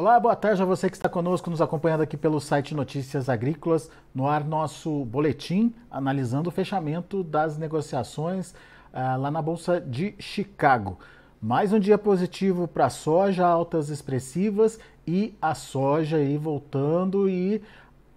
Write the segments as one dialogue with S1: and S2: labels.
S1: Olá, boa tarde a você que está conosco, nos acompanhando aqui pelo site Notícias Agrícolas. No ar, nosso boletim analisando o fechamento das negociações ah, lá na Bolsa de Chicago. Mais um dia positivo para a soja, altas expressivas e a soja aí voltando e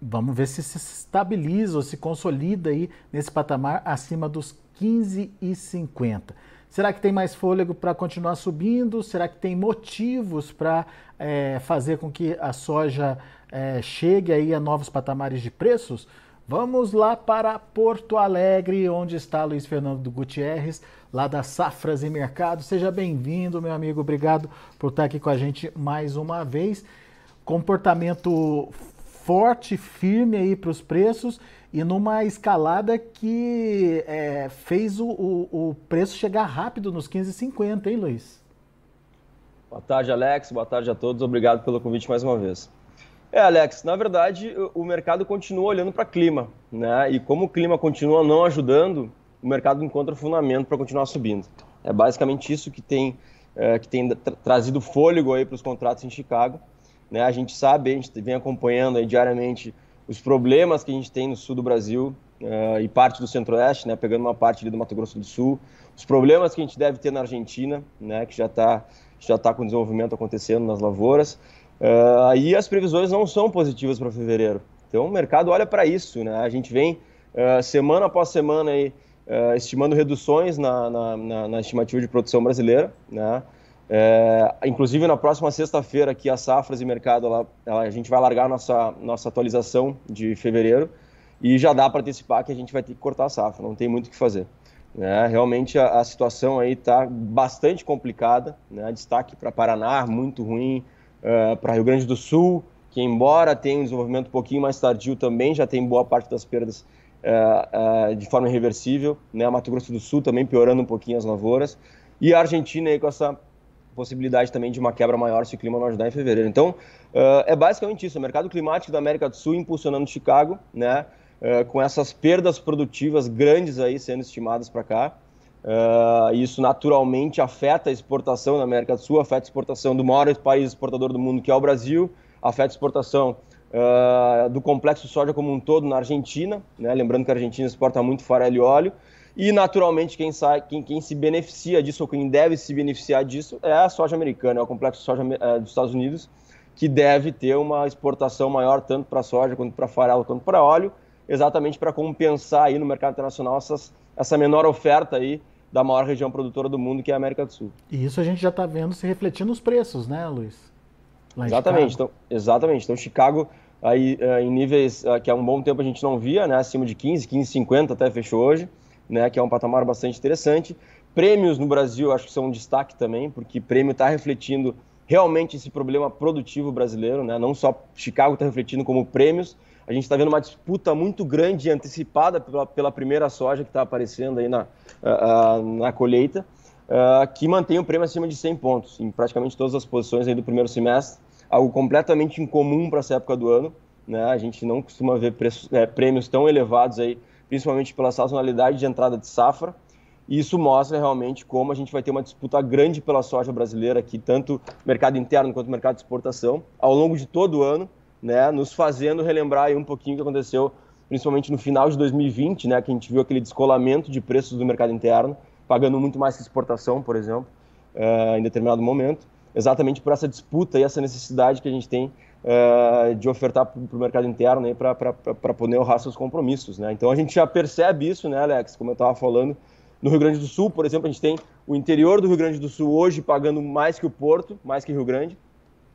S1: vamos ver se se estabiliza ou se consolida aí nesse patamar acima dos 15,50. Será que tem mais fôlego para continuar subindo? Será que tem motivos para é, eh, fazer com que a soja é, chegue aí a novos patamares de preços? Vamos lá para Porto Alegre, onde está Luiz Fernando Gutierrez, lá das Safras e Mercado. Seja bem-vindo, meu amigo. Obrigado por estar aqui com a gente mais uma vez. Comportamento forte, firme aí para os preços e numa escalada que é, fez o, o, o, preço chegar rápido nos 15,50, hein, Luiz?
S2: Boa tarde, Alex. Boa tarde a todos. Obrigado pelo convite mais uma vez. É, Alex, na verdade, o mercado continua olhando para clima, né? E como o clima continua não ajudando, o mercado encontra fundamento para continuar subindo. É basicamente isso que tem, é, que tem tra trazido fôlego aí para os contratos em Chicago né? A gente sabe, a gente vem acompanhando aí, diariamente os problemas que a gente tem no sul do Brasil uh, e parte do centro-oeste, né? pegando uma parte ali do Mato Grosso do Sul, os problemas que a gente deve ter na Argentina, né? que já está já tá com desenvolvimento acontecendo nas lavouras. Uh, as previsões não são positivas para fevereiro. Então o mercado olha para isso. Né? A gente vem uh, semana após semana aí, uh, estimando reduções na, na, na, na, estimativa de produção brasileira. Né? É, inclusive, na próxima sexta-feira aqui, a Safras e Mercado, ela, ela, a gente vai largar nossa, nossa atualização de fevereiro e já dá para antecipar que a gente vai ter que cortar a safra, não tem muito o que fazer. Né? Realmente a, a, situação aí está bastante complicada, né? destaque para Paraná, muito ruim, uh, é, para Rio Grande do Sul, que embora tenha um desenvolvimento um pouquinho mais tardio, também já tem boa parte das perdas uh, uh, de forma irreversível, né? Mato Grosso do Sul também piorando um pouquinho as lavouras, e a Argentina aí com essa possibilidade também de uma quebra maior se o clima não ajudar em fevereiro. Então, uh, é basicamente isso, o mercado climático da América do Sul impulsionando Chicago, né, uh, com essas perdas produtivas grandes aí sendo estimadas para cá. Uh, isso naturalmente afeta a exportação da América do Sul, afeta a exportação do maior país exportador do mundo, que é o Brasil, afeta a exportação do complexo soja como um todo na Argentina, né, lembrando que a Argentina exporta muito farelo e óleo, e, naturalmente, quem, sai, quem, quem se beneficia disso, ou quem deve se beneficiar disso, é a soja americana, é o complexo soja é, dos Estados Unidos, que deve ter uma exportação maior tanto para soja, quanto para farelo, quanto para óleo, exatamente para compensar aí no mercado internacional essas, essa menor oferta aí da maior região produtora do mundo, que é a América do Sul.
S1: E isso a gente já está vendo se refletindo nos preços, né, Luiz? exatamente,
S2: então, exatamente. Então, Chicago aí eh, em níveis eh, que há um bom tempo a gente não via, né, acima de 15, 15,50 até fechou hoje né, que é um patamar bastante interessante. Prêmios no Brasil acho que são um destaque também, porque prêmio está refletindo realmente esse problema produtivo brasileiro, né? não só Chicago está refletindo como prêmios, a gente está vendo uma disputa muito grande antecipada pela, pela primeira soja que está aparecendo aí na, uh, na colheita, uh, que mantém o prêmio acima de 100 pontos em praticamente todas as posições aí do primeiro semestre, algo completamente incomum para essa época do ano, né? a gente não costuma ver é, prêmios tão elevados aí principalmente pela sazonalidade de entrada de safra. E isso mostra realmente como a gente vai ter uma disputa grande pela soja brasileira aqui, tanto mercado interno quanto mercado de exportação, ao longo de todo o ano, né, nos fazendo relembrar aí um pouquinho o que aconteceu, principalmente no final de 2020, né, que a gente viu aquele descolamento de preços do mercado interno, pagando muito mais que exportação, por exemplo, eh, em determinado momento, exatamente por essa disputa e essa necessidade que a gente tem eh, de ofertar para o mercado interno para poder honrar seus compromissos. Né? Então a gente já percebe isso, né, Alex? Como eu estava falando, no Rio Grande do Sul, por exemplo, a gente tem o interior do Rio Grande do Sul hoje pagando mais que o Porto, mais que Rio Grande,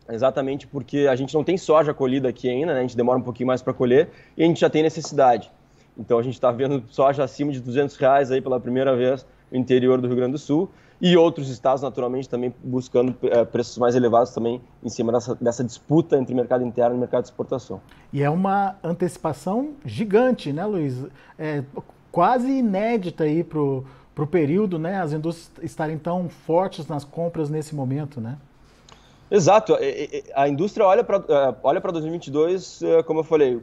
S2: exatamente porque a gente não tem soja colhida aqui ainda, né? a gente demora um pouquinho mais para colher e a gente já tem necessidade. Então a gente está vendo soja acima de 200 reais aí pela primeira vez interior do Rio Grande do Sul e outros estados, naturalmente, também buscando é, preços mais elevados também em cima dessa, dessa disputa entre mercado interno e mercado de exportação.
S1: E é uma antecipação gigante, né, Luiz? É quase inédita aí para o período, né? As indústrias estarem tão fortes nas compras nesse momento, né?
S2: Exato. É, é, é, a indústria olha para eh, olha 2022, eh, como eu falei,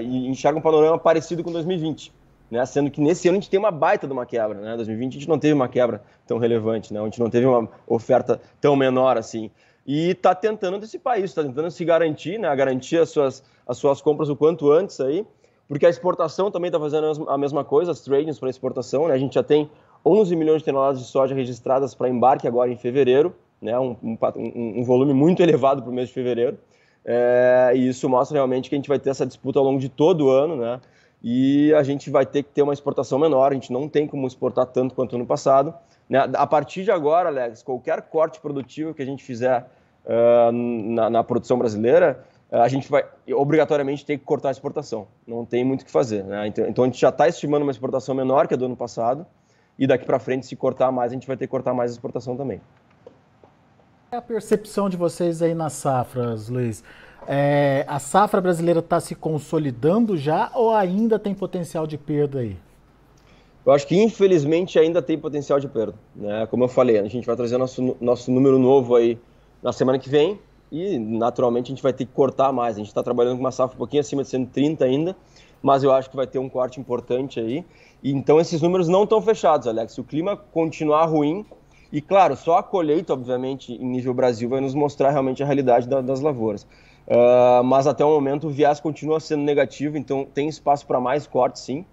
S2: e enxerga um panorama parecido com 2020 né? Sendo que nesse ano a gente tem uma baita de uma quebra, né? 2020 a gente não teve uma quebra tão relevante, né? A gente não teve uma oferta tão menor assim. E está tentando esse país está tentando se garantir, né? Garantir as suas, as suas compras o quanto antes aí, porque a exportação também está fazendo a mesma coisa, as tradings para exportação, né? A gente já tem 11 milhões de toneladas de soja registradas para embarque agora em fevereiro, né? Um, um, um volume muito elevado para o mês de fevereiro. É, e isso mostra realmente que a gente vai ter essa disputa ao longo de todo o ano, né? e a gente vai ter que ter uma exportação menor, a gente não tem como exportar tanto quanto no passado. Né? A partir de agora, Alex, qualquer corte produtivo que a gente fizer uh, na, na, produção brasileira, ah, a gente vai obrigatoriamente ter que cortar a exportação, não tem muito o que fazer. Né? Então, então, a gente já está estimando uma exportação menor que a do ano passado, e daqui para frente, se cortar mais, a gente vai ter que cortar mais a exportação também.
S1: É a percepção de vocês aí nas safras, Luiz? É, a safra brasileira está se consolidando já ou ainda tem potencial de perda aí?
S2: Eu acho que infelizmente ainda tem potencial de perda. Né? Como eu falei, a gente vai trazer nosso, nosso número novo aí na semana que vem e naturalmente a gente vai ter que cortar mais. A gente está trabalhando com uma safra um pouquinho acima de 130 ainda, mas eu acho que vai ter um corte importante aí. Então esses números não estão fechados, Alex. Se o clima continuar ruim, e claro, só a colheita, obviamente, em nível Brasil vai nos mostrar realmente a realidade da, das lavouras. Uh, mas até o momento o viés continua sendo negativo, então tem espaço para mais cortes, sim.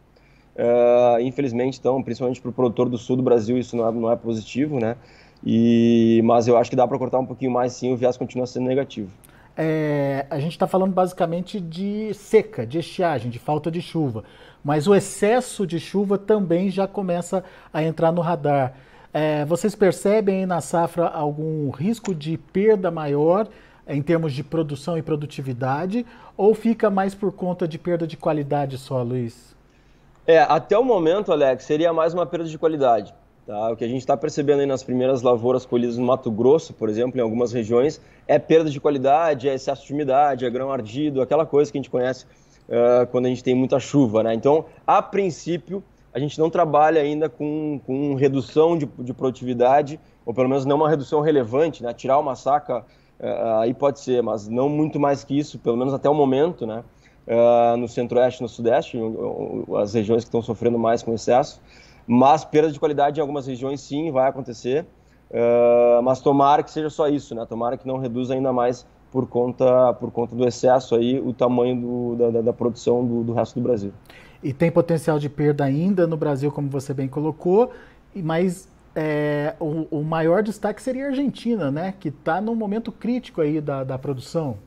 S2: Uh, infelizmente, então, principalmente para o produtor do sul do Brasil, isso não é, não é positivo, né? E, mas eu acho que dá para cortar um pouquinho mais, sim, o viés continua sendo negativo.
S1: É, a gente está falando basicamente de seca, de estiagem, de falta de chuva, mas o excesso de chuva também já começa a entrar no radar. É, vocês percebem aí na safra algum risco de perda maior em termos de produção e produtividade, ou fica mais por conta de perda de qualidade só, Luiz?
S2: É, até o momento, Alex, seria mais uma perda de qualidade. Tá? O que a gente está percebendo aí nas primeiras lavouras colhidas no Mato Grosso, por exemplo, em algumas regiões, é perda de qualidade, é excesso de umidade, é grão ardido, aquela coisa que a gente conhece uh, quando a gente tem muita chuva. Né? Então, a princípio, a gente não trabalha ainda com, com redução de, de produtividade, ou pelo menos não uma redução relevante, né? tirar uma saca Uh, aí pode ser, mas não muito mais que isso, pelo menos até o momento, né? Uh, no centro-oeste, no sudeste, as regiões que estão sofrendo mais com excesso, mas perda de qualidade em algumas regiões sim vai acontecer, uh, mas tomara que seja só isso, né? Tomara que não reduza ainda mais por conta por conta do excesso aí o tamanho
S1: do, da, da, da, produção do, do resto do Brasil. E tem potencial de perda ainda no Brasil, como você bem colocou, mas é, o, o, maior destaque seria a Argentina, né? Que está num momento crítico aí da, da produção.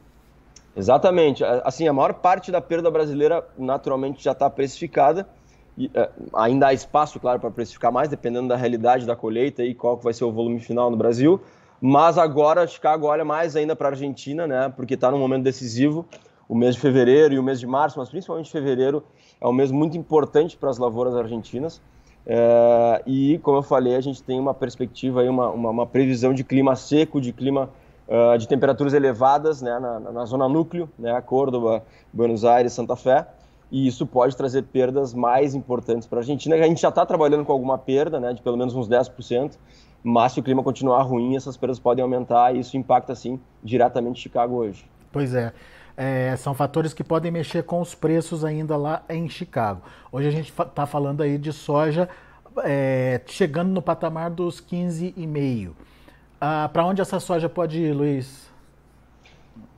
S2: Exatamente. Assim, a maior parte da perda brasileira naturalmente já está precificada. E, é, ainda há espaço, claro, para precificar mais, dependendo da realidade da colheita e qual vai ser o volume final no Brasil. Mas agora Chicago olha mais ainda para a Argentina, né? Porque está num momento decisivo. O mês de fevereiro e o mês de março, mas principalmente fevereiro, é um mês muito importante para as lavouras argentinas. É, e, como eu falei, a gente tem uma perspectiva, aí, uma, uma, uma previsão de clima seco, de clima uh, de temperaturas elevadas né, na, na zona núcleo, né, Córdoba, Buenos Aires, Santa Fé, e isso pode trazer perdas mais importantes para a Argentina. A gente já está trabalhando com alguma perda, né, de pelo menos uns 10%, mas se o clima continuar ruim, essas perdas podem aumentar e isso impacta, assim diretamente Chicago hoje.
S1: Pois é é, são fatores que podem mexer com os preços ainda lá em Chicago. Hoje a gente está falando aí de soja é, chegando no patamar dos 15,5. Ah, Para onde essa soja pode ir, Luiz?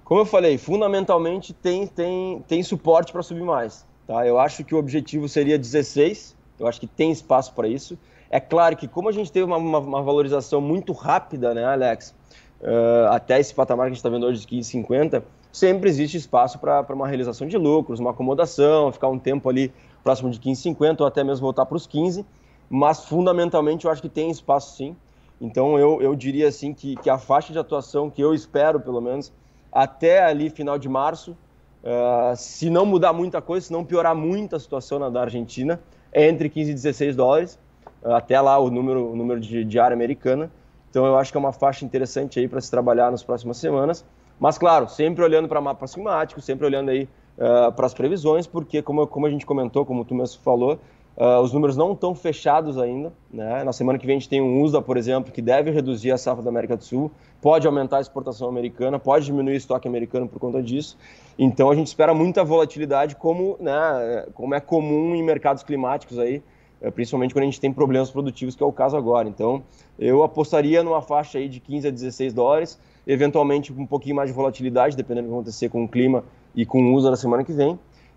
S1: Como eu falei, fundamentalmente tem,
S2: tem, tem suporte para subir mais. Tá? Eu acho que o objetivo seria 16, eu acho que tem espaço para isso. É claro que, como a gente teve uma, uma, uma valorização muito rápida, né, Alex? Uh, até esse patamar que a gente está vendo hoje de 15,50, sempre existe espaço para uma realização de lucros, uma acomodação, ficar um tempo ali próximo de 15,50 ou até mesmo voltar para os 15, mas fundamentalmente eu acho que tem espaço sim. Então eu, eu diria assim que, que a faixa de atuação que eu espero, pelo menos, até ali final de março, uh, se não mudar muita coisa, se não piorar muito a situação na da Argentina, é entre 15 e 16 dólares, uh, até lá o número, o número de área americana. Então eu acho que é uma faixa interessante aí para se trabalhar nas próximas semanas. Mas, claro, sempre olhando para mapas climáticos, sempre olhando aí uh, ah, para as previsões, porque, como, como a gente comentou, como tu mesmo falou, uh, os números não estão fechados ainda. Né? Na semana que vem a gente tem um USDA, por exemplo, que deve reduzir a safra da América do Sul, pode aumentar a exportação americana, pode diminuir o estoque americano por conta disso. Então, a gente espera muita volatilidade, como, né, como é comum em mercados climáticos aí, eh, principalmente quando a gente tem problemas produtivos, que é o caso agora. Então, eu apostaria numa faixa aí de 15 a 16 dólares, eventualmente um pouquinho mais de volatilidade, dependendo do que acontecer com o clima e com o uso da semana que vem.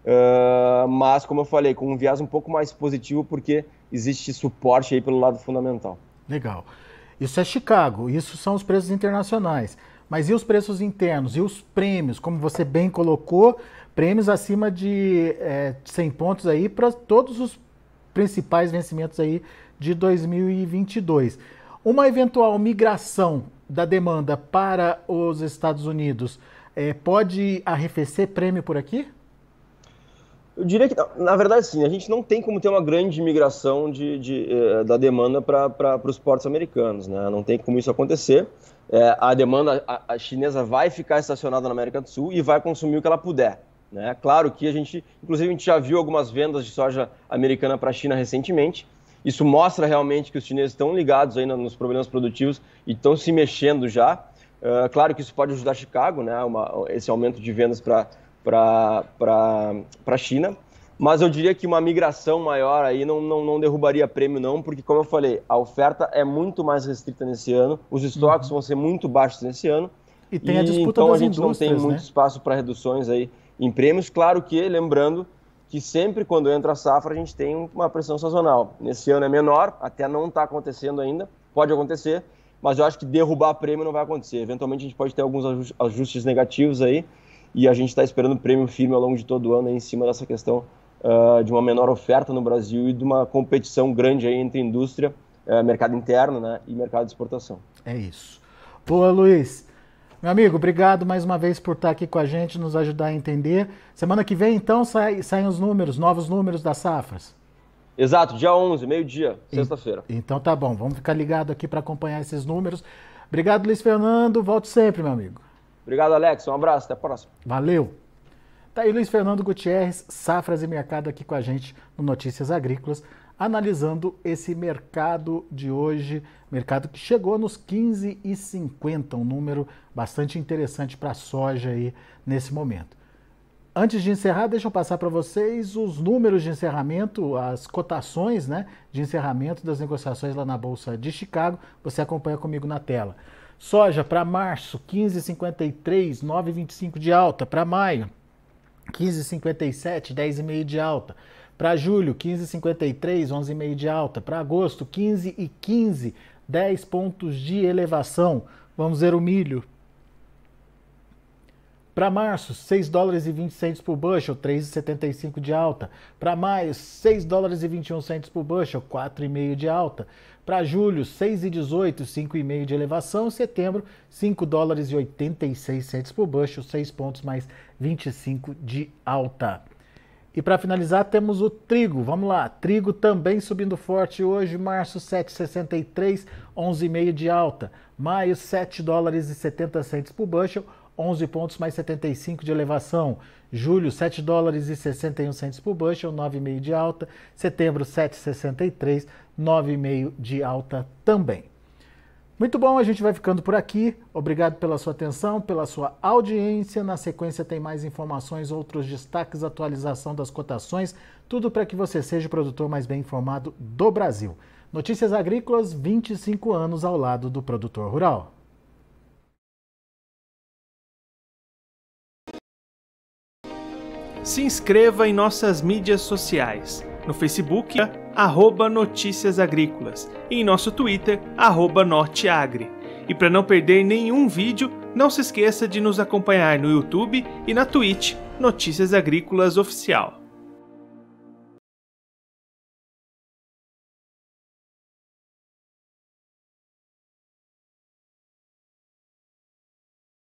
S2: Uh, mas, como eu falei, com um viés um pouco mais positivo, porque existe suporte aí pelo lado fundamental.
S1: Legal. Isso é Chicago, isso são os preços internacionais. Mas e os preços internos? E os prêmios? Como você bem colocou, prêmios acima de é, 100 pontos aí para todos os principais vencimentos aí de 2022. Uma eventual migração da demanda para os Estados Unidos é, pode arrefecer prêmio por aqui?
S2: Eu diria que, na verdade, sim. A gente não tem como ter uma grande migração de, de, eh, da demanda para os portos americanos. Né? Não tem como isso acontecer. É, a demanda a, a chinesa vai ficar estacionada na América do Sul e vai consumir o que ela puder. Né? Claro que a gente, inclusive, a gente já viu algumas vendas de soja americana para a China recentemente, isso mostra realmente que os chineses estão ligados aí nos problemas produtivos e estão se mexendo já. Uh, claro que isso pode ajudar Chicago, né, uma, esse aumento de vendas para a China, mas eu diria que uma migração maior aí não, não, não, derrubaria prêmio não, porque como eu falei, a oferta é muito mais restrita nesse ano, os estoques uhum. vão ser muito baixos nesse ano, e tem e, a disputa então das a gente não tem muito né? espaço para reduções aí em prêmios. Claro que, lembrando, que sempre quando entra a safra a gente tem uma pressão sazonal. Nesse ano é menor, até não está acontecendo ainda, pode acontecer, mas eu acho que derrubar prêmio não vai acontecer. Eventualmente a gente pode ter alguns ajustes negativos aí e a gente está esperando prêmio firme ao longo de todo o ano em cima dessa questão uh, de uma menor oferta no Brasil e de uma competição grande aí entre indústria, uh, mercado interno né, e mercado de exportação.
S1: É isso. Boa, Luiz. Meu amigo, obrigado mais uma vez por estar aqui com a gente, nos ajudar a entender. Semana que vem, então, sai, saem os números, novos números das safras.
S2: Exato, dia 11, meio-dia, sexta-feira.
S1: Então tá bom, vamos ficar ligado aqui para acompanhar esses números. Obrigado, Luiz Fernando. Volte sempre, meu amigo.
S2: Obrigado, Alex. Um abraço, até a próxima.
S1: Valeu. Tá aí Luiz Fernando Gutierrez, Safras e Mercado aqui com a gente no Notícias Agrícolas analisando esse mercado de hoje, mercado que chegou nos 15,50, um número bastante interessante para a soja aí nesse momento. Antes de encerrar, deixa eu passar para vocês os números de encerramento, as cotações né, de encerramento das negociações lá na Bolsa de Chicago. Você acompanha comigo na tela. Soja para março, 15,53, 9,25 de alta. Para maio, 15,57, 10,5 de alta. Para julho, 15,53, 11,5 de alta. Para agosto, 15 e 15, 10 pontos de elevação. Vamos ver o milho. Para março, 6 dólares e 20 centos por bushel, 3,75 de alta. Para maio, 6 dólares e 21 centos por bushel, 4,5 de alta. Para julho, 6,18, 5,5 de elevação. Setembro, 5 dólares e 86 centos por bushel, 6 pontos mais 25 de alta. E para finalizar, temos o trigo. Vamos lá, trigo também subindo forte hoje, março 7,63, 11,5 de alta. Maio 7 dólares e 70 centes por bushel, 11 pontos mais 75 de elevação. Julho 7 dólares e 61 centes por bushel, 9,5 de alta. Setembro 7,63, 9,5 de alta também. Muito bom, a gente vai ficando por aqui. Obrigado pela sua atenção, pela sua audiência. Na sequência tem mais informações, outros destaques, atualização das cotações, tudo para que você seja o produtor mais bem informado do Brasil. Notícias Agrícolas, 25 anos ao lado do produtor rural.
S2: Se inscreva em nossas mídias sociais. No Facebook, arroba Notícias Agrícolas e em nosso Twitter, arroba Norteagri. E para não perder nenhum vídeo, não se esqueça de nos acompanhar no YouTube e na Twitch Notícias Agrícolas Oficial.